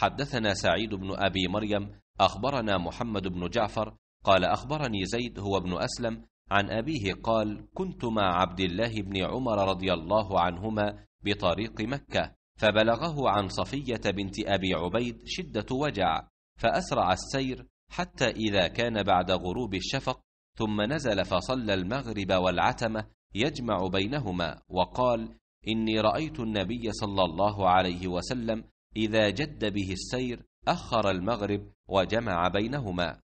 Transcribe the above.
حدثنا سعيد بن أبي مريم أخبرنا محمد بن جعفر قال أخبرني زيد هو ابن أسلم عن أبيه قال كنت مع عبد الله بن عمر رضي الله عنهما بطريق مكة فبلغه عن صفية بنت أبي عبيد شدة وجع فأسرع السير حتى إذا كان بعد غروب الشفق ثم نزل فصلى المغرب والعتمة يجمع بينهما وقال إني رأيت النبي صلى الله عليه وسلم إذا جد به السير أخر المغرب وجمع بينهما